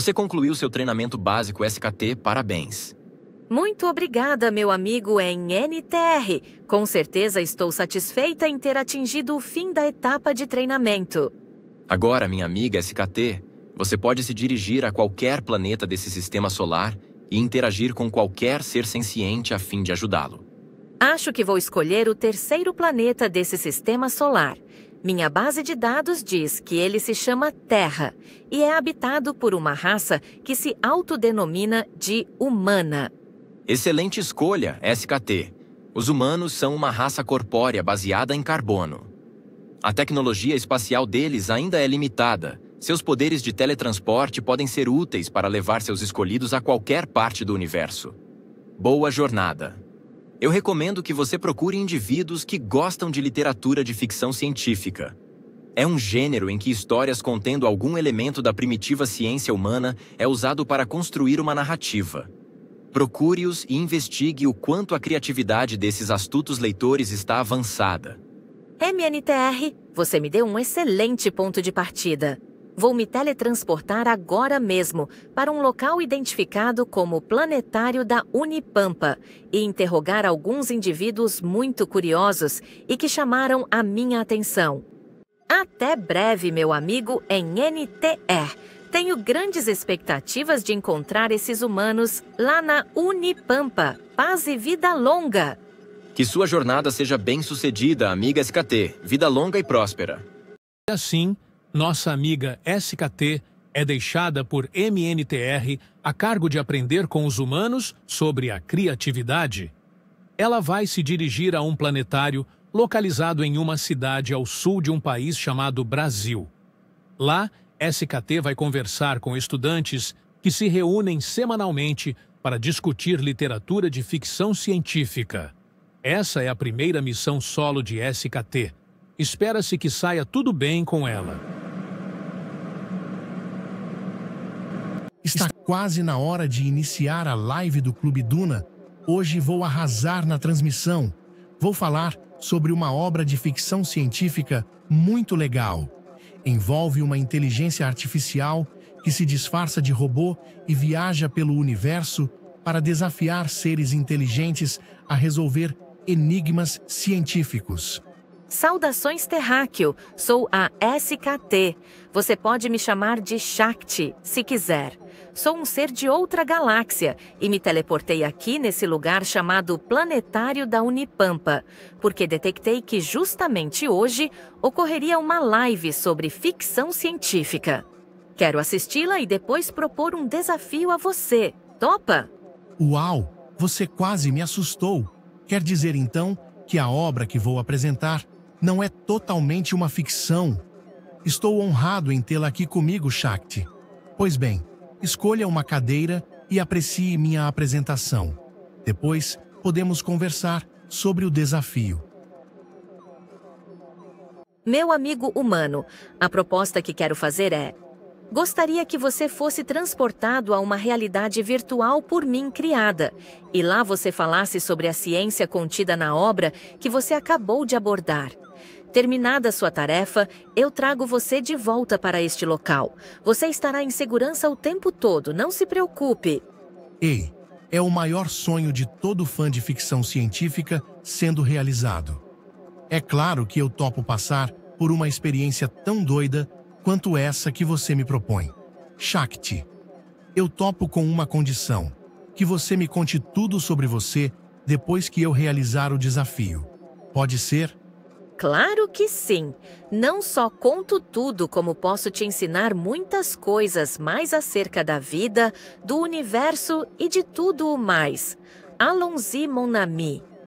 Você concluiu seu treinamento básico SKT, parabéns! Muito obrigada, meu amigo em NTR. Com certeza estou satisfeita em ter atingido o fim da etapa de treinamento. Agora, minha amiga SKT, você pode se dirigir a qualquer planeta desse sistema solar e interagir com qualquer ser senciente a fim de ajudá-lo. Acho que vou escolher o terceiro planeta desse sistema solar. Minha base de dados diz que ele se chama Terra e é habitado por uma raça que se autodenomina de humana. Excelente escolha, SKT. Os humanos são uma raça corpórea baseada em carbono. A tecnologia espacial deles ainda é limitada. Seus poderes de teletransporte podem ser úteis para levar seus escolhidos a qualquer parte do universo. Boa jornada! Eu recomendo que você procure indivíduos que gostam de literatura de ficção científica. É um gênero em que histórias contendo algum elemento da primitiva ciência humana é usado para construir uma narrativa. Procure-os e investigue o quanto a criatividade desses astutos leitores está avançada. MNTR, você me deu um excelente ponto de partida. Vou me teletransportar agora mesmo para um local identificado como Planetário da Unipampa e interrogar alguns indivíduos muito curiosos e que chamaram a minha atenção. Até breve, meu amigo, em NTR. Tenho grandes expectativas de encontrar esses humanos lá na Unipampa. Paz e vida longa! Que sua jornada seja bem sucedida, amiga SKT. Vida longa e próspera. Assim, nossa amiga SKT é deixada por MNTR a cargo de aprender com os humanos sobre a criatividade. Ela vai se dirigir a um planetário localizado em uma cidade ao sul de um país chamado Brasil. Lá, SKT vai conversar com estudantes que se reúnem semanalmente para discutir literatura de ficção científica. Essa é a primeira missão solo de SKT. Espera-se que saia tudo bem com ela. Está quase na hora de iniciar a live do Clube Duna. Hoje vou arrasar na transmissão. Vou falar sobre uma obra de ficção científica muito legal. Envolve uma inteligência artificial que se disfarça de robô e viaja pelo universo para desafiar seres inteligentes a resolver enigmas científicos. Saudações Terráqueo, sou a SKT. Você pode me chamar de Shakti, se quiser. Sou um ser de outra galáxia e me teleportei aqui nesse lugar chamado Planetário da Unipampa, porque detectei que justamente hoje ocorreria uma live sobre ficção científica. Quero assisti-la e depois propor um desafio a você. Topa? Uau! Você quase me assustou! Quer dizer então que a obra que vou apresentar não é totalmente uma ficção. Estou honrado em tê-la aqui comigo, Shakti. Pois bem, escolha uma cadeira e aprecie minha apresentação. Depois, podemos conversar sobre o desafio. Meu amigo humano, a proposta que quero fazer é: gostaria que você fosse transportado a uma realidade virtual por mim criada, e lá você falasse sobre a ciência contida na obra que você acabou de abordar. Terminada sua tarefa, eu trago você de volta para este local. Você estará em segurança o tempo todo, não se preocupe. Ei, é o maior sonho de todo fã de ficção científica sendo realizado. É claro que eu topo passar por uma experiência tão doida quanto essa que você me propõe. Shakti, eu topo com uma condição: que você me conte tudo sobre você depois que eu realizar o desafio. Pode ser? Claro que sim! Não só conto tudo, como posso te ensinar muitas coisas mais acerca da vida, do universo e de tudo o mais. Alonzi Monami.